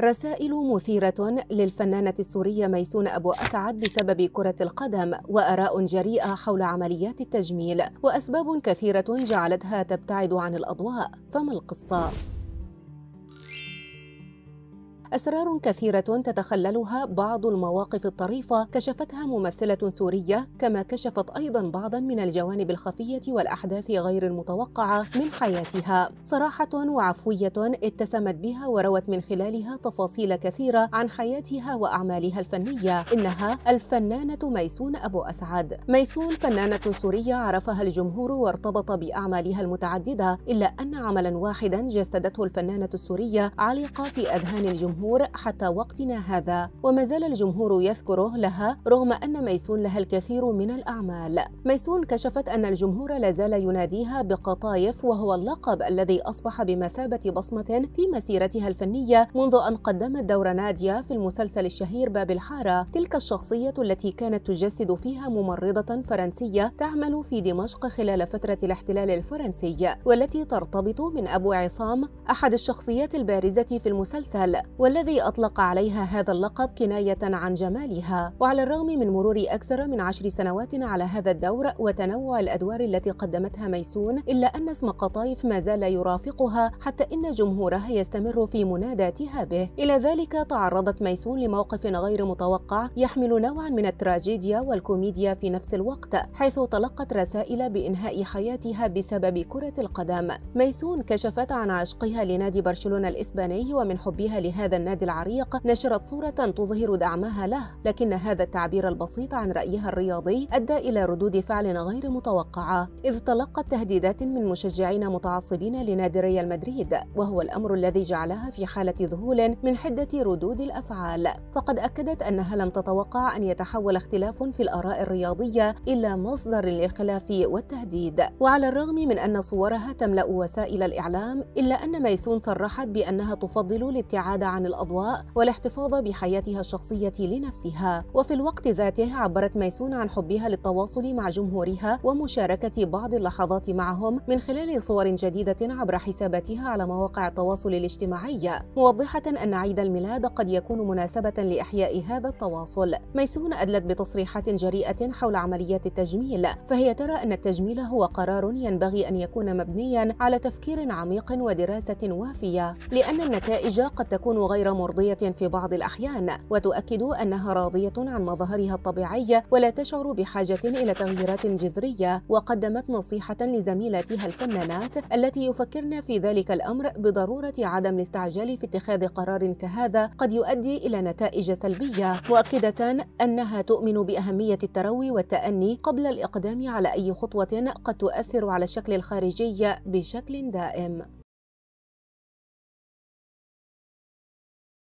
رسائل مثيرة للفنانة السورية ميسون أبو أسعد بسبب كرة القدم وآراء جريئة حول عمليات التجميل وأسباب كثيرة جعلتها تبتعد عن الأضواء فما القصة؟ أسرار كثيرة تتخللها بعض المواقف الطريفة كشفتها ممثلة سورية كما كشفت أيضا بعضا من الجوانب الخفية والأحداث غير المتوقعة من حياتها صراحة وعفوية اتسمت بها وروت من خلالها تفاصيل كثيرة عن حياتها وأعمالها الفنية إنها الفنانة ميسون أبو أسعد ميسون فنانة سورية عرفها الجمهور وارتبط بأعمالها المتعددة إلا أن عملا واحدا جسدته الفنانة السورية علق في أذهان الجمهور الجمهور حتى وقتنا هذا وما زال الجمهور يذكره لها رغم أن ميسون لها الكثير من الأعمال ميسون كشفت أن الجمهور لا زال يناديها بقطايف وهو اللقب الذي أصبح بمثابة بصمة في مسيرتها الفنية منذ أن قدمت دور نادية في المسلسل الشهير باب الحارة تلك الشخصية التي كانت تجسد فيها ممرضة فرنسية تعمل في دمشق خلال فترة الاحتلال الفرنسي والتي ترتبط من أبو عصام أحد الشخصيات البارزة في المسلسل والذي أطلق عليها هذا اللقب كناية عن جمالها وعلى الرغم من مرور أكثر من عشر سنوات على هذا الدور وتنوع الأدوار التي قدمتها ميسون إلا أن اسم قطايف ما زال يرافقها حتى إن جمهورها يستمر في مناداتها به إلى ذلك تعرضت ميسون لموقف غير متوقع يحمل نوعا من التراجيديا والكوميديا في نفس الوقت حيث تلقت رسائل بإنهاء حياتها بسبب كرة القدم ميسون كشفت عن عشقها لنادي برشلونة الإسباني ومن حبها لهذا النادي العريق نشرت صورة تظهر دعمها له لكن هذا التعبير البسيط عن رأيها الرياضي أدى إلى ردود فعل غير متوقعة إذ تلقت تهديدات من مشجعين متعصبين لنادي ريال مدريد وهو الأمر الذي جعلها في حالة ذهول من حدة ردود الأفعال فقد أكدت أنها لم تتوقع أن يتحول اختلاف في الآراء الرياضية إلى مصدر للخلاف والتهديد وعلى الرغم من أن صورها تملأ وسائل الإعلام إلا أن ميسون صرحت بأنها تفضل الابتعاد عن الأضواء والاحتفاظ بحياتها الشخصية لنفسها وفي الوقت ذاته عبرت ميسون عن حبها للتواصل مع جمهورها ومشاركة بعض اللحظات معهم من خلال صور جديدة عبر حساباتها على مواقع التواصل الاجتماعي موضحة أن عيد الميلاد قد يكون مناسبة لإحياء هذا التواصل ميسون أدلت بتصريحات جريئة حول عمليات التجميل فهي ترى أن التجميل هو قرار ينبغي أن يكون مبنيا على تفكير عميق ودراسة وافية لأن النتائج قد تكون غير غير مرضية في بعض الأحيان وتؤكد أنها راضية عن مظهرها الطبيعي ولا تشعر بحاجة إلى تغييرات جذرية وقدمت نصيحة لزميلاتها الفنانات التي يفكرن في ذلك الأمر بضرورة عدم الاستعجال في اتخاذ قرار كهذا قد يؤدي إلى نتائج سلبية مؤكدة أنها تؤمن بأهمية التروي والتأني قبل الإقدام على أي خطوة قد تؤثر على الشكل الخارجي بشكل دائم